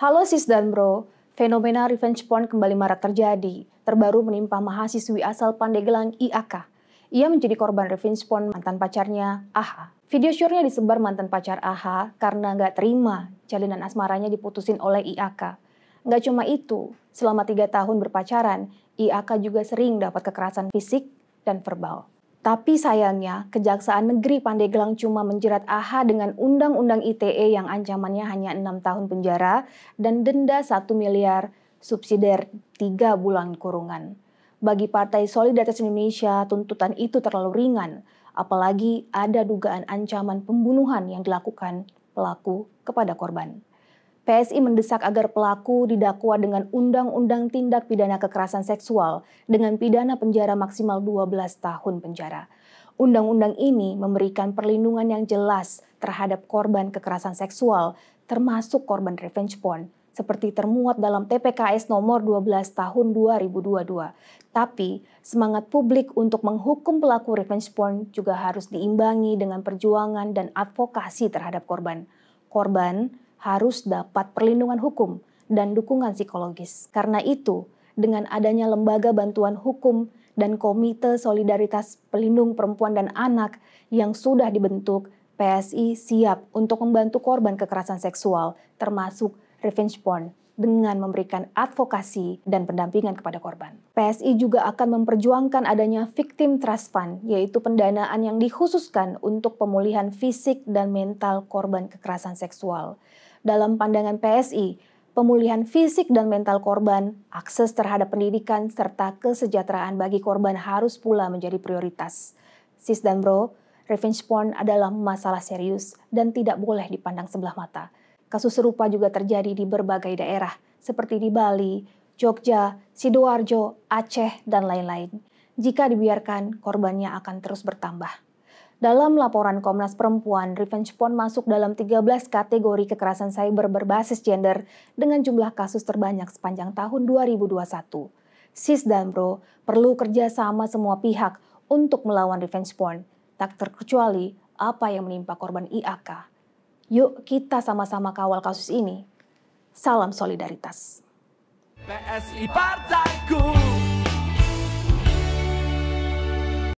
Halo sis dan bro, fenomena revenge porn kembali marak terjadi, terbaru menimpa mahasiswi asal Pandeglang IAK. Ia menjadi korban revenge porn mantan pacarnya, AHA. Video syurnya disebar mantan pacar AHA karena nggak terima jalinan asmaranya diputusin oleh IAK. Nggak cuma itu, selama tiga tahun berpacaran, IAK juga sering dapat kekerasan fisik dan verbal. Tapi sayangnya, Kejaksaan Negeri Pandeglang cuma menjerat Aha dengan Undang-Undang ITE yang ancamannya hanya enam tahun penjara dan denda satu miliar subsidiar tiga bulan kurungan. Bagi Partai Solidaritas Indonesia, tuntutan itu terlalu ringan, apalagi ada dugaan ancaman pembunuhan yang dilakukan pelaku kepada korban. PSI mendesak agar pelaku didakwa dengan Undang-Undang Tindak Pidana Kekerasan Seksual dengan pidana penjara maksimal 12 tahun penjara. Undang-undang ini memberikan perlindungan yang jelas terhadap korban kekerasan seksual, termasuk korban revenge porn, seperti termuat dalam TPKS nomor 12 tahun 2022. Tapi, semangat publik untuk menghukum pelaku revenge porn juga harus diimbangi dengan perjuangan dan advokasi terhadap korban. Korban harus dapat perlindungan hukum dan dukungan psikologis. Karena itu, dengan adanya lembaga bantuan hukum dan Komite Solidaritas Pelindung Perempuan dan Anak yang sudah dibentuk, PSI siap untuk membantu korban kekerasan seksual, termasuk revenge porn dengan memberikan advokasi dan pendampingan kepada korban. PSI juga akan memperjuangkan adanya victim trust fund, yaitu pendanaan yang dikhususkan untuk pemulihan fisik dan mental korban kekerasan seksual. Dalam pandangan PSI, pemulihan fisik dan mental korban, akses terhadap pendidikan, serta kesejahteraan bagi korban harus pula menjadi prioritas. Sis dan bro, revenge porn adalah masalah serius dan tidak boleh dipandang sebelah mata. Kasus serupa juga terjadi di berbagai daerah, seperti di Bali, Jogja, Sidoarjo, Aceh, dan lain-lain. Jika dibiarkan, korbannya akan terus bertambah. Dalam laporan Komnas Perempuan, revenge porn masuk dalam 13 kategori kekerasan cyber berbasis gender dengan jumlah kasus terbanyak sepanjang tahun 2021. Sis dan Bro perlu kerja sama semua pihak untuk melawan revenge porn, tak terkecuali apa yang menimpa korban IAK. Yuk kita sama-sama kawal kasus ini. Salam solidaritas. PSI partaiku.